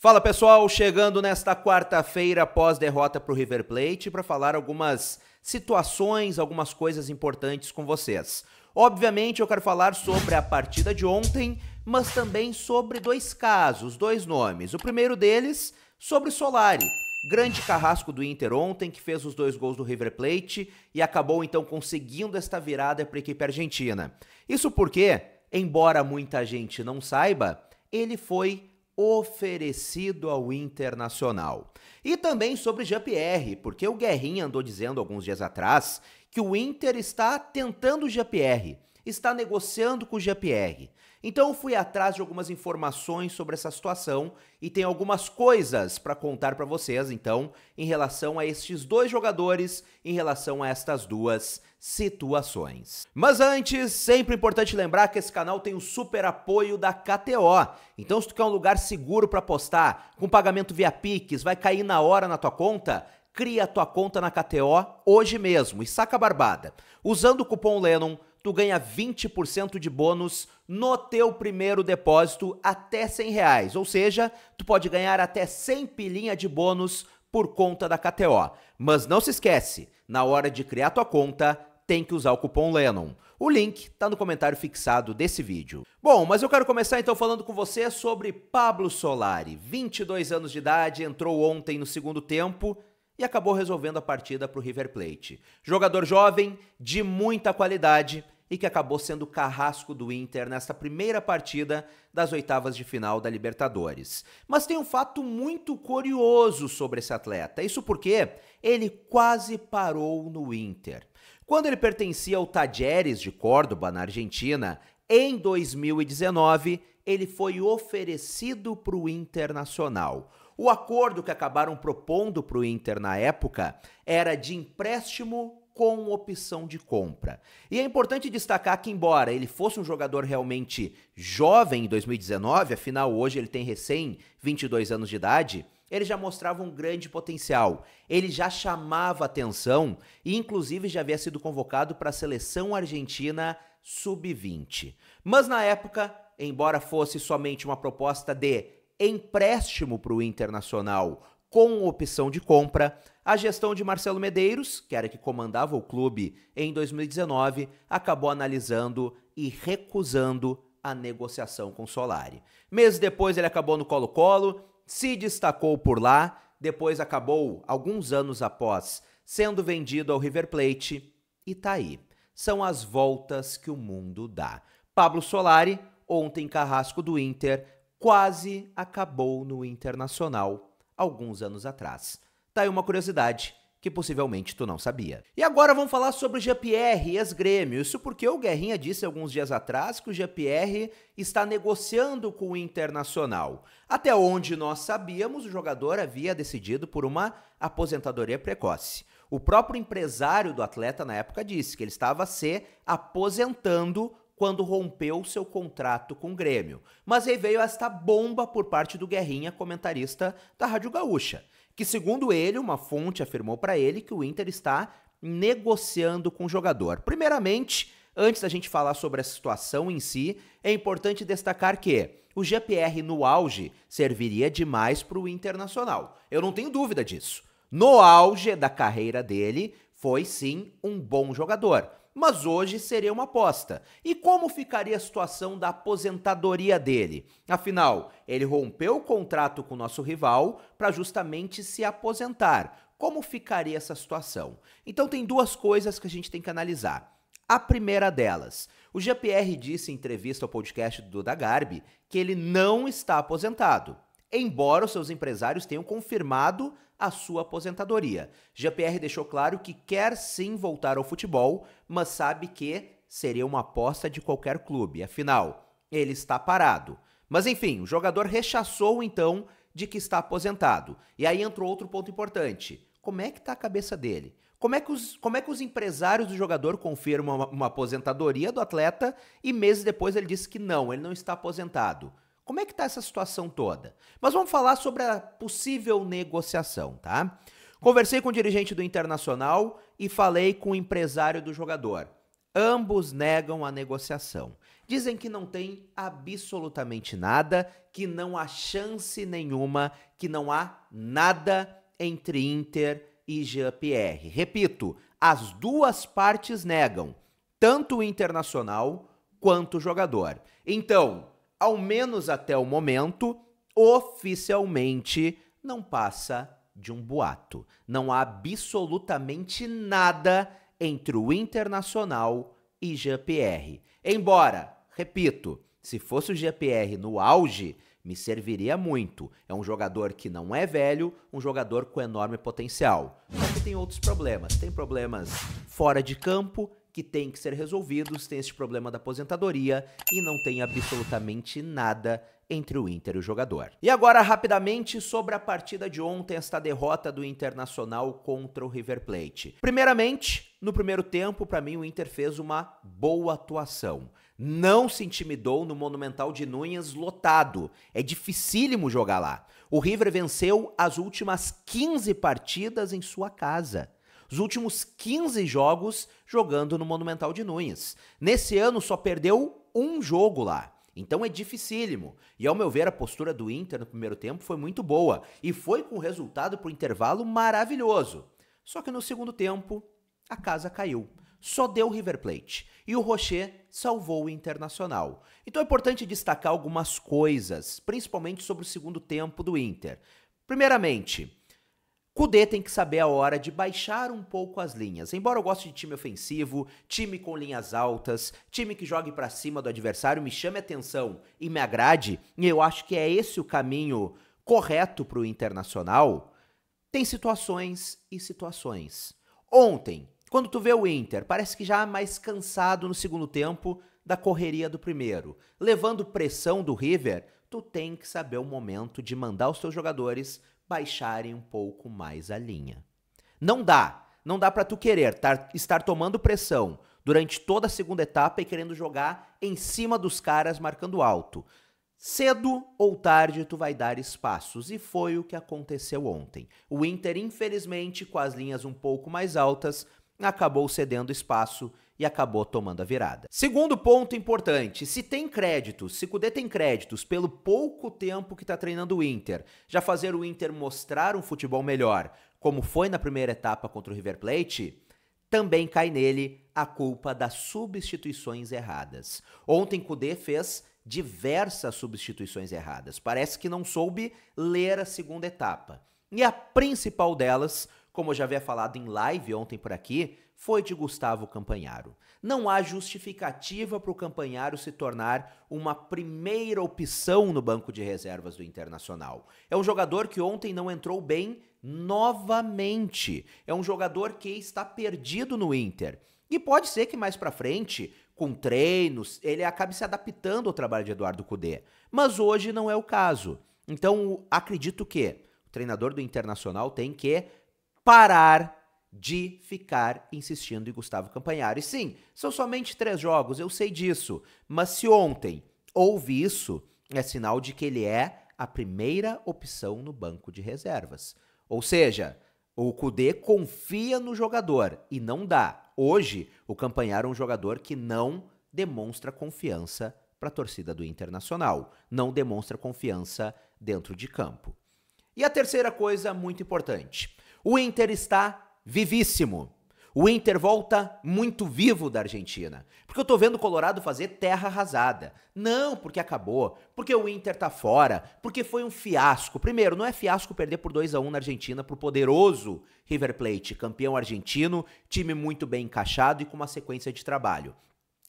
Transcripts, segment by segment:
Fala pessoal, chegando nesta quarta-feira após derrota para o River Plate para falar algumas situações, algumas coisas importantes com vocês. Obviamente eu quero falar sobre a partida de ontem, mas também sobre dois casos, dois nomes. O primeiro deles sobre Solari, grande carrasco do Inter ontem que fez os dois gols do River Plate e acabou então conseguindo esta virada para a equipe argentina. Isso porque, embora muita gente não saiba, ele foi oferecido ao Internacional. E também sobre Jean-Pierre, porque o Guerrinha andou dizendo alguns dias atrás que o Inter está tentando o Jean-Pierre, está negociando com o Jean-Pierre. Então fui atrás de algumas informações sobre essa situação e tem algumas coisas para contar para vocês, então, em relação a estes dois jogadores, em relação a estas duas situações. Mas antes, sempre importante lembrar que esse canal tem o um super apoio da KTO. Então, se tu quer um lugar seguro para apostar, com pagamento via Pix, vai cair na hora na tua conta, cria a tua conta na KTO hoje mesmo e saca a barbada. Usando o cupom Lennon tu ganha 20% de bônus no teu primeiro depósito até 100 reais. Ou seja, tu pode ganhar até 100 pilinha de bônus por conta da KTO. Mas não se esquece, na hora de criar tua conta, tem que usar o cupom Lennon. O link tá no comentário fixado desse vídeo. Bom, mas eu quero começar então falando com você sobre Pablo Solari. 22 anos de idade, entrou ontem no segundo tempo, e acabou resolvendo a partida para o River Plate. Jogador jovem, de muita qualidade e que acabou sendo carrasco do Inter nesta primeira partida das oitavas de final da Libertadores. Mas tem um fato muito curioso sobre esse atleta. Isso porque ele quase parou no Inter. Quando ele pertencia ao Tajeres de Córdoba, na Argentina, em 2019, ele foi oferecido para o Internacional. O acordo que acabaram propondo para o Inter na época era de empréstimo com opção de compra. E é importante destacar que, embora ele fosse um jogador realmente jovem em 2019, afinal hoje ele tem recém 22 anos de idade, ele já mostrava um grande potencial, ele já chamava atenção e, inclusive, já havia sido convocado para a seleção argentina sub-20. Mas na época, embora fosse somente uma proposta de empréstimo para o Internacional com opção de compra, a gestão de Marcelo Medeiros, que era que comandava o clube em 2019, acabou analisando e recusando a negociação com Solari. Meses depois ele acabou no Colo-Colo, se destacou por lá, depois acabou alguns anos após sendo vendido ao River Plate e tá aí. São as voltas que o mundo dá. Pablo Solari, ontem carrasco do Inter, quase acabou no Internacional alguns anos atrás. Tá aí uma curiosidade que possivelmente tu não sabia. E agora vamos falar sobre o GPR e as Grêmio. Isso porque o Guerrinha disse alguns dias atrás que o GPR está negociando com o Internacional. Até onde nós sabíamos, o jogador havia decidido por uma aposentadoria precoce. O próprio empresário do atleta na época disse que ele estava se aposentando quando rompeu seu contrato com o Grêmio. Mas aí veio esta bomba por parte do Guerrinha, comentarista da Rádio Gaúcha, que segundo ele, uma fonte afirmou para ele que o Inter está negociando com o jogador. Primeiramente, antes da gente falar sobre a situação em si, é importante destacar que o GPR no auge serviria demais para o Internacional. Eu não tenho dúvida disso. No auge da carreira dele, foi sim um bom jogador mas hoje seria uma aposta. E como ficaria a situação da aposentadoria dele? Afinal, ele rompeu o contrato com o nosso rival para justamente se aposentar. Como ficaria essa situação? Então tem duas coisas que a gente tem que analisar. A primeira delas, o GPR disse em entrevista ao podcast do Duda Garbi que ele não está aposentado embora os seus empresários tenham confirmado a sua aposentadoria. GPR deixou claro que quer sim voltar ao futebol, mas sabe que seria uma aposta de qualquer clube, afinal, ele está parado. Mas enfim, o jogador rechaçou então de que está aposentado. E aí entra outro ponto importante. Como é que está a cabeça dele? Como é, que os, como é que os empresários do jogador confirmam uma, uma aposentadoria do atleta e meses depois ele diz que não, ele não está aposentado? Como é que está essa situação toda? Mas vamos falar sobre a possível negociação, tá? Conversei com o dirigente do Internacional e falei com o empresário do jogador. Ambos negam a negociação. Dizem que não tem absolutamente nada, que não há chance nenhuma, que não há nada entre Inter e Jean-Pierre. Repito, as duas partes negam, tanto o Internacional quanto o jogador. Então, ao menos até o momento, oficialmente não passa de um boato. Não há absolutamente nada entre o Internacional e GPR. Embora, repito, se fosse o GPR no auge, me serviria muito. É um jogador que não é velho, um jogador com enorme potencial. Só que tem outros problemas. Tem problemas fora de campo que têm que ser resolvidos, tem esse problema da aposentadoria e não tem absolutamente nada entre o Inter e o jogador. E agora, rapidamente, sobre a partida de ontem, esta derrota do Internacional contra o River Plate. Primeiramente, no primeiro tempo, para mim, o Inter fez uma boa atuação. Não se intimidou no Monumental de Núñez lotado. É dificílimo jogar lá. O River venceu as últimas 15 partidas em sua casa os últimos 15 jogos jogando no Monumental de Nunes. Nesse ano só perdeu um jogo lá. Então é dificílimo. E ao meu ver, a postura do Inter no primeiro tempo foi muito boa e foi com resultado para o intervalo maravilhoso. Só que no segundo tempo, a casa caiu. Só deu River Plate e o Rocher salvou o Internacional. Então é importante destacar algumas coisas, principalmente sobre o segundo tempo do Inter. Primeiramente, Kudê tem que saber a hora de baixar um pouco as linhas. Embora eu goste de time ofensivo, time com linhas altas, time que jogue para cima do adversário, me chame atenção e me agrade, e eu acho que é esse o caminho correto para o Internacional, tem situações e situações. Ontem, quando tu vê o Inter, parece que já é mais cansado no segundo tempo da correria do primeiro, levando pressão do River, tu tem que saber o momento de mandar os teus jogadores baixarem um pouco mais a linha. Não dá, não dá para tu querer tar, estar tomando pressão durante toda a segunda etapa e querendo jogar em cima dos caras marcando alto. Cedo ou tarde tu vai dar espaços e foi o que aconteceu ontem. O Inter, infelizmente, com as linhas um pouco mais altas, acabou cedendo espaço e acabou tomando a virada. Segundo ponto importante, se tem créditos, se Cudê tem créditos pelo pouco tempo que está treinando o Inter, já fazer o Inter mostrar um futebol melhor, como foi na primeira etapa contra o River Plate, também cai nele a culpa das substituições erradas. Ontem Cudê fez diversas substituições erradas. Parece que não soube ler a segunda etapa. E a principal delas como eu já havia falado em live ontem por aqui, foi de Gustavo Campanharo. Não há justificativa para o Campanharo se tornar uma primeira opção no banco de reservas do Internacional. É um jogador que ontem não entrou bem novamente. É um jogador que está perdido no Inter. E pode ser que mais para frente, com treinos, ele acabe se adaptando ao trabalho de Eduardo Cudê. Mas hoje não é o caso. Então, acredito que o treinador do Internacional tem que parar de ficar insistindo em Gustavo Campanhari. Sim, são somente três jogos, eu sei disso. Mas se ontem houve isso, é sinal de que ele é a primeira opção no banco de reservas. Ou seja, o Kudê confia no jogador e não dá. Hoje, o Campanhar é um jogador que não demonstra confiança para a torcida do Internacional, não demonstra confiança dentro de campo. E a terceira coisa muito importante, o Inter está vivíssimo. O Inter volta muito vivo da Argentina. Porque eu tô vendo o Colorado fazer terra arrasada. Não porque acabou, porque o Inter tá fora, porque foi um fiasco. Primeiro, não é fiasco perder por 2 a 1 na Argentina pro poderoso River Plate, campeão argentino, time muito bem encaixado e com uma sequência de trabalho.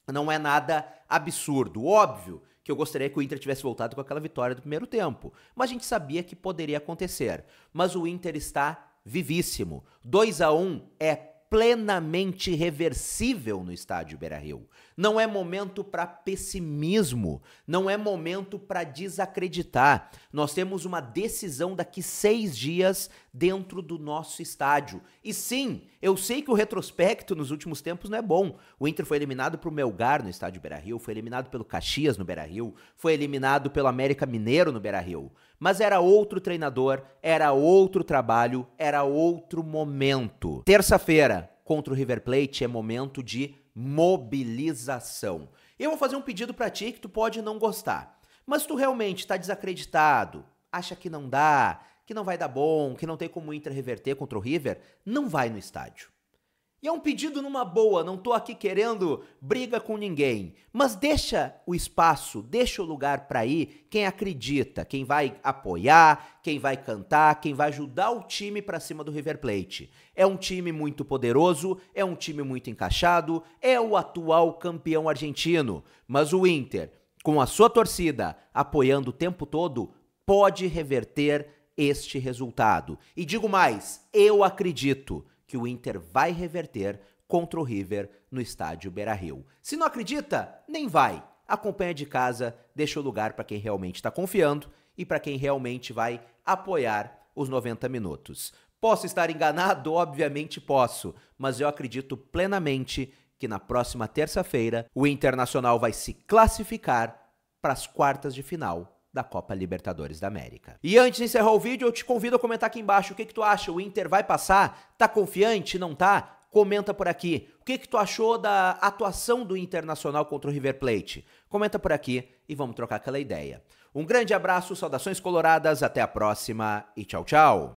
Não é nada absurdo, óbvio que eu gostaria que o Inter tivesse voltado com aquela vitória do primeiro tempo, mas a gente sabia que poderia acontecer. Mas o Inter está vivíssimo. 2 a 1 é plenamente reversível no estádio Beira-Rio. Não é momento para pessimismo, não é momento para desacreditar. Nós temos uma decisão daqui seis dias dentro do nosso estádio. E sim, eu sei que o retrospecto nos últimos tempos não é bom. O Inter foi eliminado para o Melgar no estádio Beira-Rio, foi eliminado pelo Caxias no Beira-Rio, foi eliminado pelo América Mineiro no Beira-Rio. Mas era outro treinador, era outro trabalho, era outro momento. Terça-feira, contra o River Plate é momento de mobilização. Eu vou fazer um pedido para ti que tu pode não gostar, mas tu realmente está desacreditado, acha que não dá, que não vai dar bom, que não tem como o Inter reverter contra o River, não vai no estádio. E é um pedido numa boa, não tô aqui querendo briga com ninguém, mas deixa o espaço, deixa o lugar para ir quem acredita, quem vai apoiar, quem vai cantar, quem vai ajudar o time para cima do River Plate. É um time muito poderoso, é um time muito encaixado, é o atual campeão argentino, mas o Inter, com a sua torcida apoiando o tempo todo, pode reverter este resultado. E digo mais, eu acredito que o Inter vai reverter contra o River no estádio Beira-Rio. Se não acredita, nem vai. Acompanha de casa, deixa o lugar para quem realmente está confiando e para quem realmente vai apoiar os 90 minutos. Posso estar enganado? Obviamente posso, mas eu acredito plenamente que na próxima terça-feira o Internacional vai se classificar para as quartas de final da Copa Libertadores da América. E antes de encerrar o vídeo, eu te convido a comentar aqui embaixo o que, que tu acha. O Inter vai passar? Tá confiante? Não tá? Comenta por aqui. O que, que tu achou da atuação do Internacional contra o River Plate? Comenta por aqui e vamos trocar aquela ideia. Um grande abraço, saudações coloradas, até a próxima e tchau, tchau!